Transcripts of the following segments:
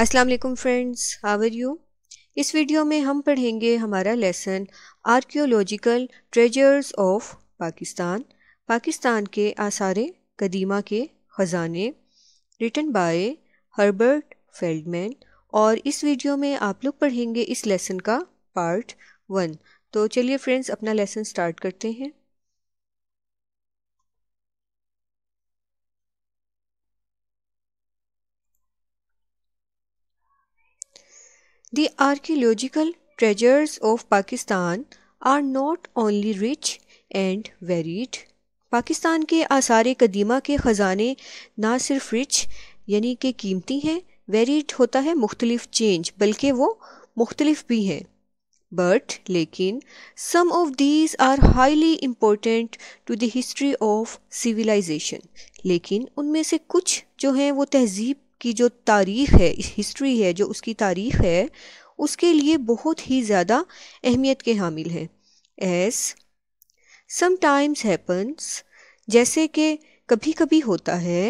अस्सलाम वालेकुम friends how are you इस वीडियो में हम पढ़ेंगे हमारा lesson archaeological treasures of Pakistan Pakistan के आसार कदीमा के ख़जाने रिटन बाय हर्बर्ट फेल्डमैन और इस वीडियो में आप लोग पढ़ेंगे इस लेसन का पार्ट वन तो चलिए फ्रेंड्स अपना लेसन स्टार्ट करते हैं The archaeological treasures of Pakistan are not only rich and varied. Pakistan के आसार कदीमा के ख़जाने ना सिर्फ रिच यानी कि कीमती हैं वेरीड होता है मुख्तलिफ चेंज बल्कि वो मुख्तलिफ भी हैं बट लेकिन some of these are highly important to the history of civilization लेकिन उनमें से कुछ जो हैं वो तहजीब की जो तारीख़ है हिस्ट्री है जो उसकी तारीख़ है उसके लिए बहुत ही ज़्यादा अहमियत के हामिल हैं एस समाइम्स हैपन्स जैसे कि कभी कभी होता है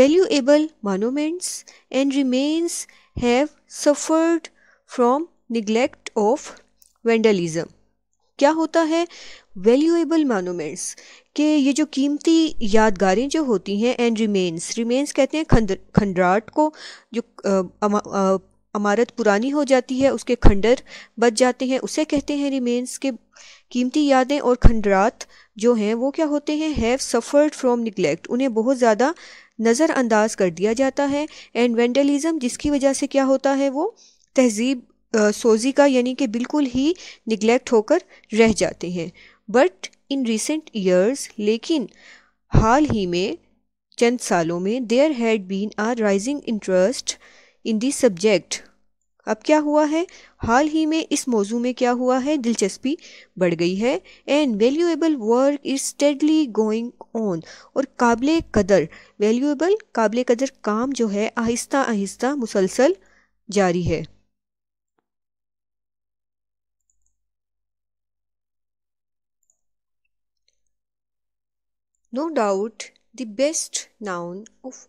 valuable monuments and remains have suffered from neglect of vandalism क्या होता है वैल्यूएबल मानूमेंट्स के ये जो कीमती यादगारें जो होती हैं एंड रिमेन्स रिमेन्स कहते हैं खंड खंडराट को जो अमारत पुरानी हो जाती है उसके खंडर बच जाते हैं उसे कहते हैं रिमेन्स के कीमती यादें और खंडरात जो हैं वो क्या होते हैं हैव सफ़र्ड फ्रॉम निगलेक्ट उन्हें बहुत ज़्यादा नज़रअंदाज कर दिया जाता है एंड वेंडलिज़म जिसकी वजह से क्या होता है वो तहजीब सोजी का यानी कि बिल्कुल ही निगलेक्ट होकर रह जाते हैं बट इन रिसेंट ईयर्स लेकिन हाल ही में चंद सालों में there had been a rising interest in this subject अब क्या हुआ है हाल ही में इस मौजू में क्या हुआ है दिलचस्पी बढ़ गई है and valuable work is steadily going on और काबिल कदर वैल्यूएबल काबिल कदर काम जो है आहिस्ता आहिस्ता मुसलसल जारी है no doubt the best known of,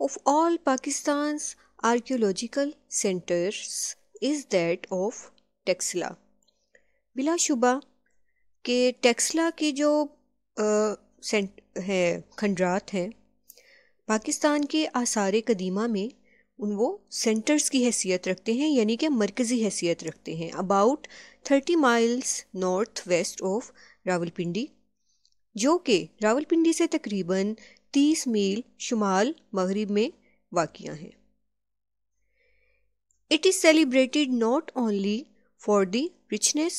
of all Pakistan's archaeological centers is that of Taxila बिलाशुबा के टेक्सला की जो आ, सेंट है खंडरात हैं पाकिस्तान के आसार कदीमा में उन वो सेंटर्स की हैसियत रखते हैं यानी कि मरकज़ी हैसियत रखते हैं about thirty miles north west of Rawalpindi जो कि रावलपिंडी से तकरीबन 30 मील शुमाल मगरब में वाकिया है it is celebrated not only for the richness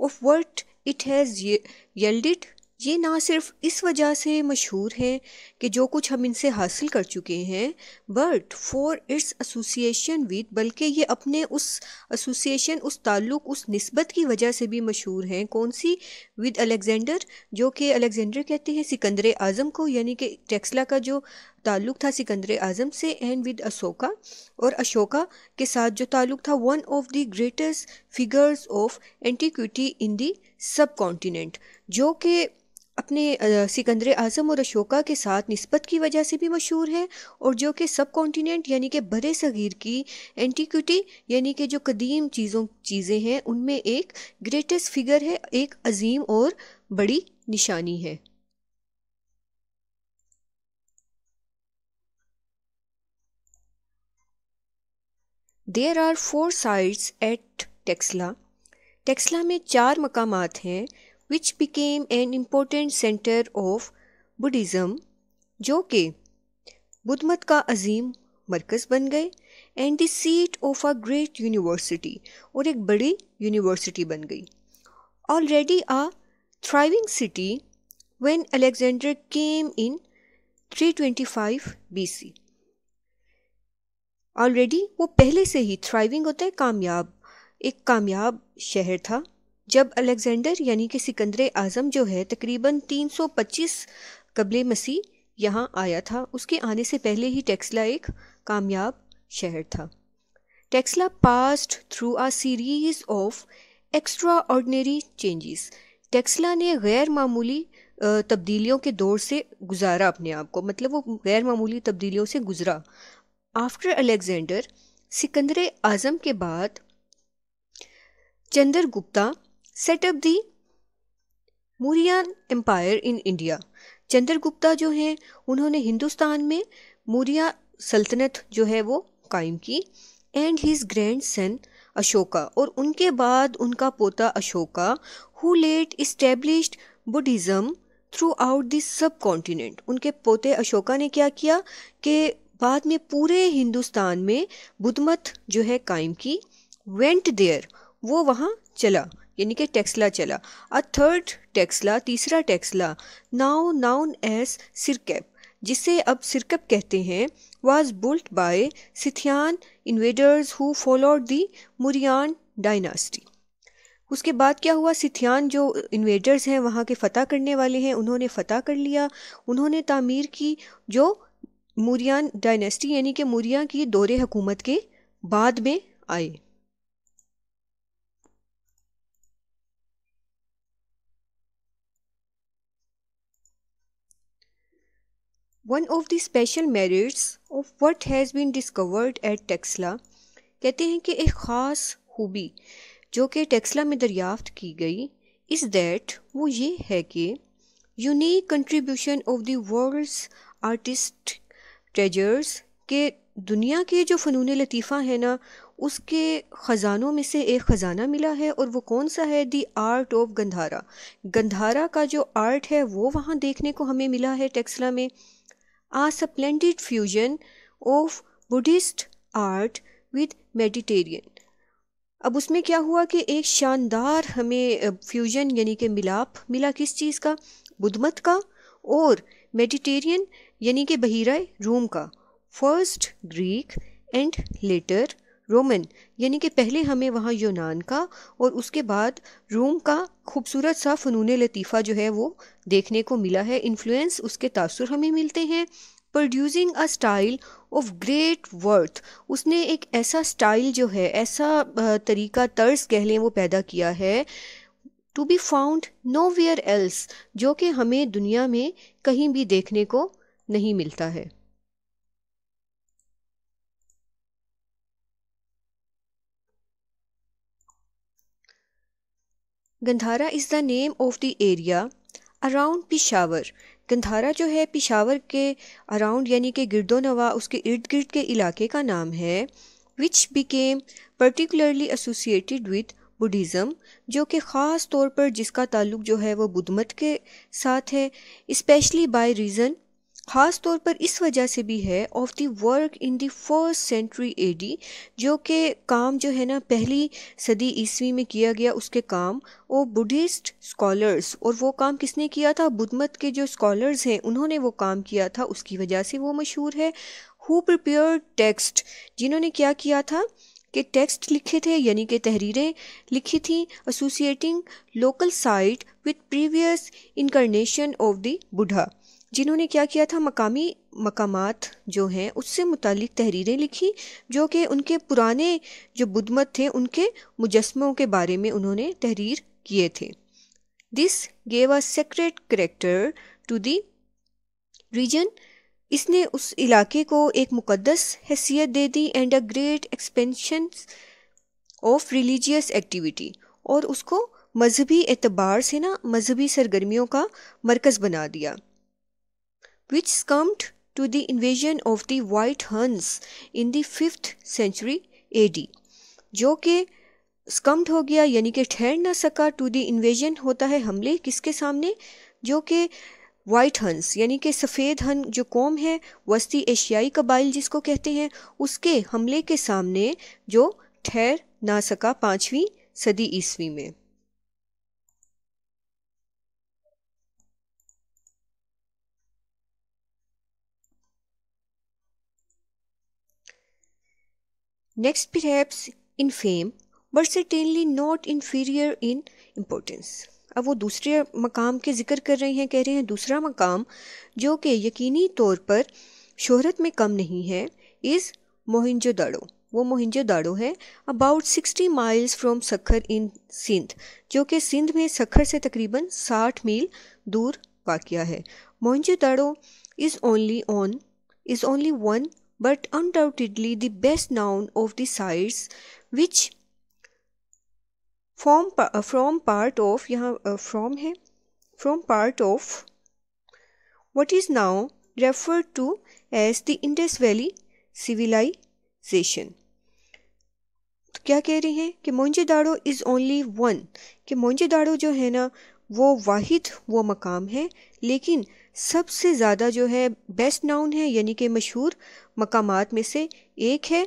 of what it has yielded ये ना सिर्फ इस वजह से मशहूर हैं कि जो कुछ हम इनसे हासिल कर चुके हैं but for its association with बल्कि ये अपने उस एसोसिएशन उस ताल्लुक उस नस्बत की वजह से भी मशहूर हैं कौन सी विद अलेक्जेंडर जो कि अलेक्जेंडर कहते हैं सिकंदर आज़म को यानी कि टेक्सला का जो ताल्लुक था सिकंदर आज़म से एंड विद अशोका और अशोका के साथ जो ताल्लुक था one of the greatest figures of antiquity in the subcontinent जो कि अपने सिकंदर आज़म और अशोका के साथ नस्बत की वजह से भी मशहूर है और जो कि सब कॉन्टीनेंट यानी कि बड़े सग़ीर की एंटीक्यूटी यानी कि जो कदीम चीज़ों चीज़ें हैं उनमें एक ग्रेटेस्ट फिगर है एक अजीम और बड़ी निशानी है there are four sites at Taxila Taxila में चार मकाम हैं which became an important centre of Buddhism जो कि बुद्धमत का अजीम मरकज़ बन गए and the seat of a great university और एक बड़ी यूनिवर्सिटी बन गई already a thriving city in three twenty five 325 C already वो पहले से ही थ्राइविंग होता है कामयाब एक कामयाब शहर था जब अलेक्जेंडर यानी कि सिकंदर आज़म जो है तकरीबन 325 कबल मसीह यहाँ आया था उसके आने से पहले ही टेक्सला एक कामयाब शहर था Taxila passed through a series of extraordinary changes Taxila ने गैर मामूली तब्दीलियों के दौर से गुजारा अपने आप को मतलब वो गैर मामूली तब्दीलियों से गुजरा आफ्टर अलेक्जेंडर सिकंदर आज़म के बाद Chandragupta set up the Mauryan empire in India Chandragupta जो हैं उन्होंने हिंदुस्तान में मुरिया सल्तनत जो है वो कायम की and his grandson Ashoka और उनके बाद उनका पोता Ashoka who later established Buddhism throughout this subcontinent उनके पोते अशोका ने क्या किया कि बाद में पूरे हिंदुस्तान में बुद्धमत जो है कायम की वेंट देयर वो वहाँ चला यानी कि टेक्सला चला अ थर्ड टेक्सला तीसरा Taxila now known as Sirkap जिसे अब सिरकप कहते हैं was built by Scythian invaders who followed the Mauryan dynasty उसके बाद क्या हुआ सिथियान जो इन्वेडर्स हैं वहाँ के फ़तह करने वाले हैं उन्होंने फ़तह कर लिया उन्होंने तामीर की जो मुरियान डायनेस्टी यानी कि मुरिया की दौरे हुकूमत के बाद में आए one of the special merits of what has been discovered at Taxila कहते हैं कि एक ख़ास खूबी जो कि टेक्सला में दरियाफ्त की गई इज़ दैट वो ये है कि unique contribution of the world's artistic treasures के दुनिया के जो फ़नून लतीफ़ा है ना उसके ख़ज़ानों में से एक ख़ज़ाना मिला है और वो कौन सा है the art of Gandhara Gandhara का जो आर्ट है वो वहाँ देखने को हमें मिला है टेक्सला में a splendid fusion of Buddhist art with Mediterranean अब उसमें क्या हुआ कि एक शानदार हमें फ्यूजन यानी कि मिलाप मिला किस चीज़ का बुद्धमत का और मेडिटेरियन यानी कि बहिरा रूम का first Greek and later Roman यानी कि पहले हमें वहाँ यूनान का और उसके बाद रोम का खूबसूरत सा फ़नून लतीफ़ा जो है वो देखने को मिला है इन्फ्लुएंस उसके तासर हमें मिलते हैं producing a style of great worth उसने एक ऐसा स्टाइल जो है ऐसा तरीका तर्ज कह लें वो पैदा किया है to be found nowhere else जो कि हमें दुनिया में कहीं भी देखने को नहीं मिलता है Gandhara is the name of the area around Peshawar Gandhara जो है पिशावर के अराउंड यानी कि गिरदो नवा उसके इर्द गिर्द के इलाके का नाम है which became particularly associated with Buddhism जो कि ख़ास तौर पर जिसका ताल्लुक जो है वो मत के साथ है इस्पेशली बाई रीज़न ख़ास तौर पर इस वजह से भी है of the work in the first century AD जो कि काम जो है ना पहली सदी ईस्वी में किया गया उसके काम वो बुद्धिस्ट स्कॉलर्स और वो काम किसने किया था बुद्ध मत के जो स्कॉलर्स हैं उन्होंने वो काम किया था उसकी वजह से वो मशहूर है हु प्रिपेयर टेक्स्ट जिन्होंने क्या किया था के टेक्स्ट लिखे थे यानी कि तहरीरें लिखी थी associating local site with previous incarnation of the Buddha जिन्होंने क्या किया था मकामी मकामात जो हैं उससे मुतलिक तहरीरें लिखी जो कि उनके पुराने जो बुदमत थे उनके मुजस्मों के बारे में उन्होंने तहरीर किए थे this gave a sacred character to the region इसने उस इलाके को एक मुकदस हैसियत दे दी and a great expansion of religious activity और उसको मजहबी एतबार से ना मजहबी सरगर्मियों का मरकज़ बना दिया which succumbed to the invasion of the White Huns in the fifth century AD जो कि स्कम्ड हो गया यानी कि ठहर ना सका टू दी इन्वेजन होता है हमले किसके सामने जो कि वाइट हंस यानी कि सफ़ेद हन जो कौम है वस्ती एशियाई कबाइल जिसको कहते हैं उसके हमले के सामने जो ठहर ना सका पाँचवीं सदी ईस्वी में next perhaps in fame but certainly not inferior in importance अब वो दूसरे मकाम के जिक्र कर रहे हैं कह रहे हैं दूसरा मकाम जो कि यकीनी तौर पर शोहरत में कम नहीं है इज़ मोहिंजो दाड़ो वो मोहिंजो दाड़ो है about sixty miles from Sukkur in Sindh जो कि सिंध में सखर से तकरीबन साठ मील दूर वाक़ है Mohenjo Daro is only on is only one but undoubtedly the best known of the sites which form from part of यहाँ from है from part of what is now referred to as the Indus Valley civilization तो क्या कह रहे हैं कि Mohenjodaro is only one कि मोहनजोदाड़ो जो है ना वो वाहिद वो मकाम है लेकिन सबसे ज़्यादा जो है बेस्ट नाउन है यानी कि मशहूर मकाम में से एक है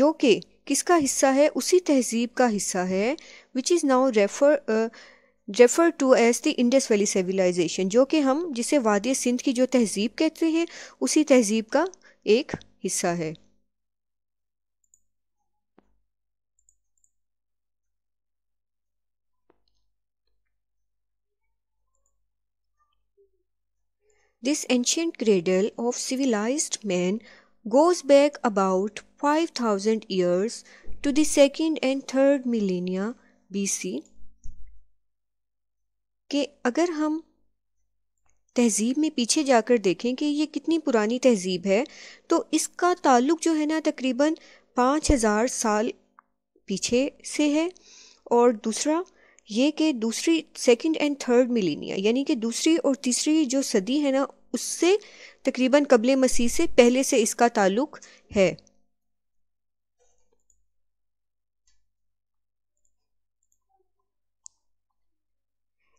जो कि किसका हिस्सा है उसी तहजीब का हिस्सा है which is now refer refer to as the Indus valley civilization जो कि हम जिसे वादी सिंध की जो तहजीब कहते हैं उसी तहजीब का एक हिस्सा है This ancient cradle of civilized man goes back about 5000 years to the second and third millennia BC कि अगर हम तहज़ीब में पीछे जाकर देखें कि ये कितनी पुरानी तहज़ीब है तो इसका ताल्लुक जो है ना तकरीबन पाँच हज़ार साल पीछे से है और दूसरा ये कि दूसरी सेकंड एंड थर्ड मिलीनिया यानी कि दूसरी और तीसरी जो सदी है ना उससे तकरीबन कबल मसीह से पहले से इसका ताल्लुक है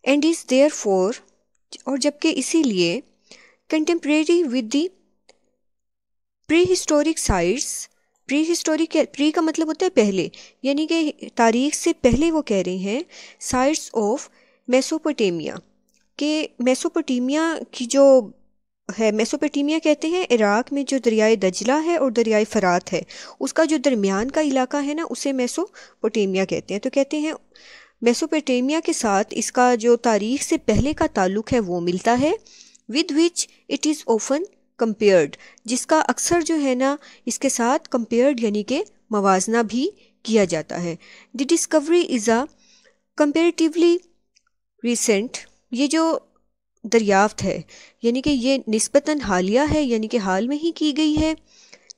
एंड इज़ देयर फोर और जबकि इसीलिए contemporary with the prehistoric sites prehistory के प्री का मतलब होता है पहले यानी कि तारीख से पहले वो कह रहे हैं साइट्स ऑफ मेसोपोटेमिया के मेसोपोटेमिया की जो है मेसोपोटेमिया कहते हैं इराक में जो दरियाए दजला है और दरियाए फ़रात है उसका जो दरमियान का इलाका है ना उसे मेसोपोटेमिया कहते हैं तो कहते हैं मेसोपोटेमिया के साथ इसका जो तारीख से पहले का ताल्लुक है वो मिलता है with which it is often compared जिसका अक्सर जो है ना इसके साथ कंपेयर्ड यानी कि मवाजना भी किया जाता है the discovery is a comparatively recent ये जो दरियाफ्त है यानी कि ये नस्बता हालिया है यानी कि हाल में ही की गई है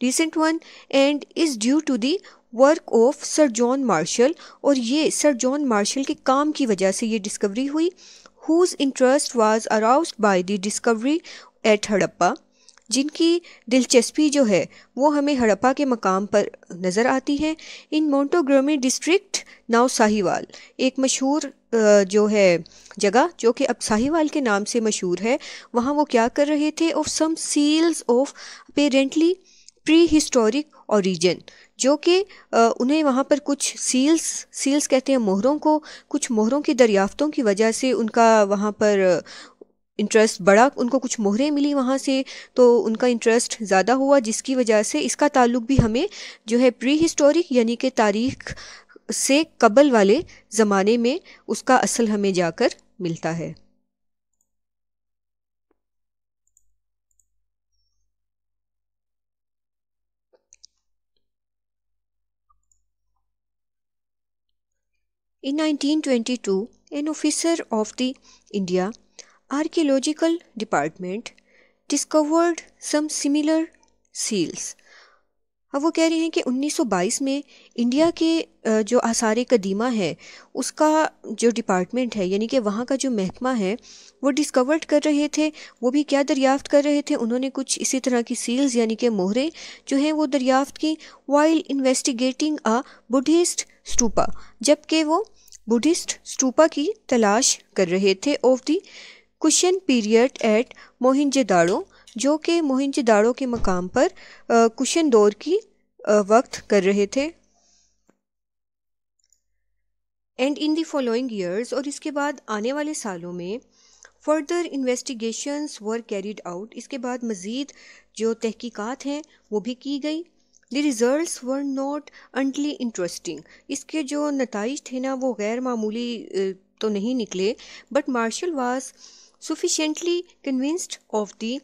recent one and is due to the work of sir John Marshall और ये सर जॉन मार्शल के काम की वजह से ये डिस्कवरी हुई whose interest was aroused by the discovery at Harappa जिनकी दिलचस्पी जो है वो हमें हड़प्पा के मकाम पर नज़र आती है इन मोन्टोग्रोमी डिस्ट्रिक्ट नाव साहिवाल एक मशहूर जो है जगह जो कि अब साहिवाल के नाम से मशहूर है वहाँ वो क्या कर रहे थे of some seals of apparently prehistoric origin जो कि उन्हें वहाँ पर कुछ सील्स सील्स कहते हैं मोहरों को कुछ मोहरों की दरियाफ्तों की वजह से उनका वहाँ पर इंटरेस्ट बढ़ा उनको कुछ मोहरें मिली वहाँ से तो उनका इंटरेस्ट ज़्यादा हुआ जिसकी वजह से इसका ताल्लुक भी हमें जो है प्री हिस्टोरिक यानी कि तारीख से कबल वाले ज़माने में उसका असल हमें जाकर मिलता है In 1922, an officer of the India archaeological department discovered some similar seals अब वो कह रहे हैं कि 1922 में इंडिया के जो आसार कदीमा है उसका जो डिपार्टमेंट है यानी कि वहाँ का जो महकमा है वो डिस्कवर्ड कर रहे थे वो भी क्या दरियाफ्त कर रहे थे उन्होंने कुछ इसी तरह की सील्स यानी कि मोहरे जो हैं वो दरियाफ्त की while investigating a Buddhist stupa जबकि वो बुद्धिस्ट स्टूपा की तलाश कर रहे थे of the Kushan period at Mohenjodaro जो कि मोहिंजदाड़ो के मकाम पर कुशन दौर की वक्त कर रहे थे and in the following years और इसके बाद आने वाले सालों में further investigations were carried out इसके बाद मज़ीद जो तहकीकात हैं वो भी की गई the results were not entirely interesting इसके जो नतज थे ना वो गैर मामूली तो नहीं निकले but Marshall was sufficiently convinced of the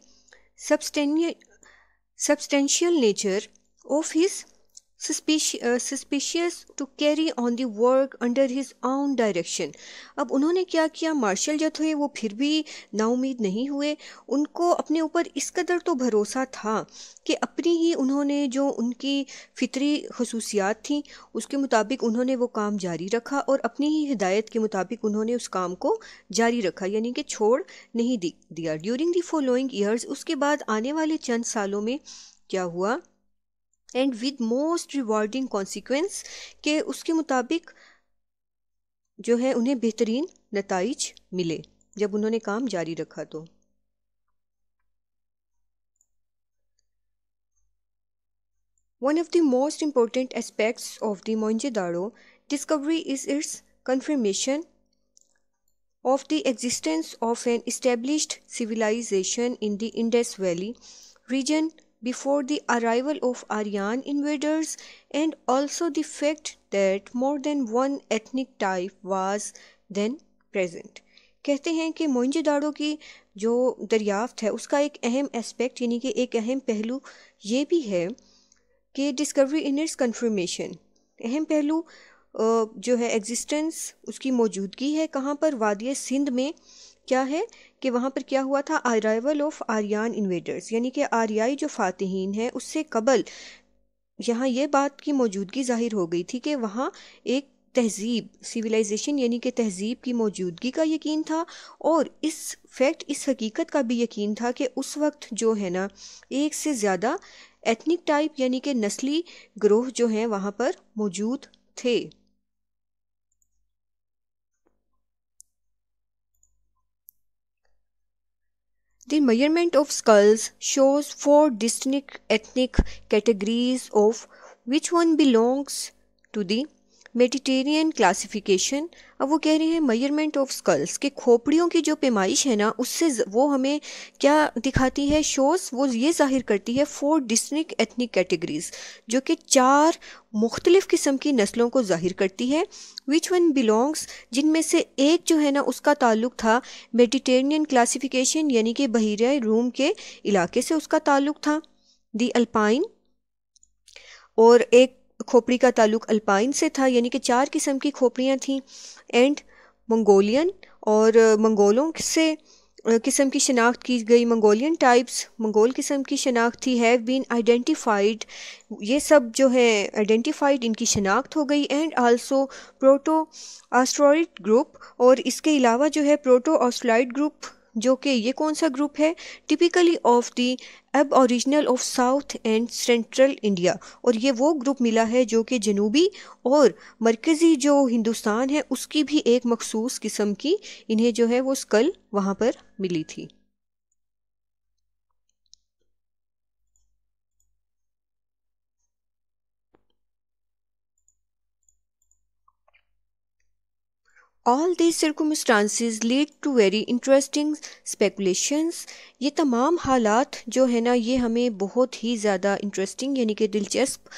substantial nature of his suspicions to carry on the work under his own direction अब उन्होंने क्या किया मार्शल जो थे वो फिर भी नाउमीद नहीं हुए उनको अपने ऊपर इस कदर तो भरोसा था कि अपनी ही उन्होंने जो उनकी फितरी खसूसियात थी उसके मुताबिक उन्होंने वो काम जारी रखा और अपनी ही हिदायत के मुताबिक उन्होंने उस काम को जारी रखा यानी कि छोड़ नहीं दिया ड्यूरिंग दी फॉलोइंग ईयर्स उसके बाद आने वाले चंद सालों में क्या हुआ and with most rewarding consequence के उसके मुताबिक जो है उन्हें बेहतरीन नतज मिले जब उन्होंने काम जारी रखा तो one of the most important aspects of the Mohenjodaro discovery is its confirmation of the existence of an established civilization in the Indus valley region before the arrival of Aryan invaders and also the fact that more than one ethnic type was then present. कहते हैं कि मोइंजदाड़ो की जो दरियाफ्त है उसका एक अहम aspect यानी कि एक अहम पहलू ये भी है कि डिस्कवरी इन इट्स कन्फर्मेशन अहम पहलू जो है एग्जिस्टेंस उसकी मौजूदगी है कहाँ पर वादिय सिंध में क्या है कि वहाँ पर क्या हुआ था अराइवल ऑफ आर्यन इन्वेडर्स यानी कि आर्याई जो फातहीन है उससे कबल यहाँ ये बात की मौजूदगी जाहिर हो गई थी कि वहाँ एक तहजीब सिविलाइजेशन यानी कि तहजीब की मौजूदगी का यकीन था और इस फैक्ट इस हकीकत का भी यकीन था कि उस वक्त जो है ना एक से ज़्यादा एथनिक टाइप यानी कि नस्ली ग्रोह जो हैं वहाँ पर मौजूद थे The measurement of skulls shows four distinct ethnic categories of which one belongs to the Mediterranean classification अब वो कह रहे हैं मयरमेंट ऑफ स्कल्स के खोपड़ियों की जो पेमाइश है ना उससे वो हमें क्या दिखाती है शोज वो ये जाहिर करती है फोर डिस्टिक एथनिक कैटेगरीज जो कि चार मुख्तलिफ़ किस्म की नस्लों को जाहिर करती है विच वन बिलोंग्स जिनमें से एक जो है ना उसका ताल्लुक था मेडिटेरियन क्लासिफिकेशन यानी कि बहिर रूम के इलाके से उसका ताल्लुक था दी अल्पाइन और एक खोपड़ी का ताल्लुक अल्पाइन से था यानी कि चार किस्म की खोपड़ियाँ थीं एंड मंगोलियन और मंगोलों से किस्म की शनाख्त की गई मंगोलियन टाइप्स मंगोल किस्म की शनाख्त थी हैव बीन आइडेंटिफाइड ये सब जो है आइडेंटिफाइड इनकी शनाख्त हो गई and also proto Australoid group और इसके अलावा जो है प्रोटो ऑस्ट्रॉइड ग्रुप जो कि ये कौन सा ग्रुप है typically of the aboriginal of south and central India और ये वो ग्रुप मिला है जो कि जनूबी और मरकज़ी जो हिंदुस्तान है उसकी भी एक मखसूस किस्म की इन्हें जो है वो स्कल वहाँ पर मिली थी all these circumstances lead to very interesting speculations ये तमाम हालात जो है ना ये हमें बहुत ही ज़्यादा इंटरेस्टिंग यानी कि दिलचस्प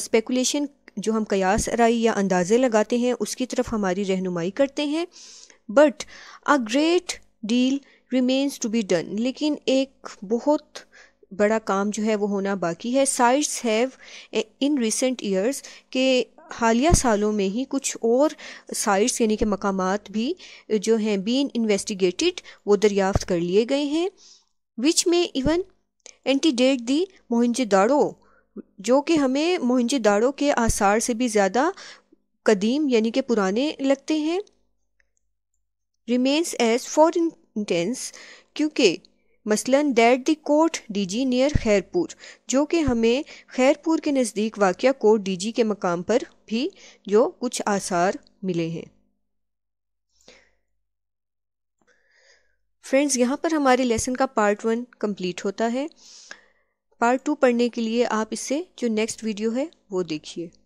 स्पेकुलेशन जो हम कयास राई या अंदाज़े लगाते हैं उसकी तरफ हमारी रहनुमाई करते हैं but a great deal remains to be done लेकिन एक बहुत बड़ा काम जो है वो होना बाकी है sites have in recent years के हालिया सालों में ही कुछ और साइट्स यानी कि मकाम भी जो हैं बीन इन्वेस्टिगेटेड वो दरियाफ्त कर लिए गए हैं विच में even antedate the Mohenjodaro जो कि हमें मोहनजदाड़ो के आसार से भी ज़्यादा कदीम यानी कि पुराने लगते हैं रिमेन्स एज फॉर इंटेंस क्योंकि मसलन that the Kot Diji near Khairpur जो कि हमें खैरपुर के नज़दीक वाक़ कोर्ट डीजी के मकाम पर भी जो कुछ आसार मिले हैं फ्रेंड्स यहाँ पर हमारे लेसन का पार्ट वन कंप्लीट होता है पार्ट टू पढ़ने के लिए आप इससे जो नेक्स्ट वीडियो है वो देखिए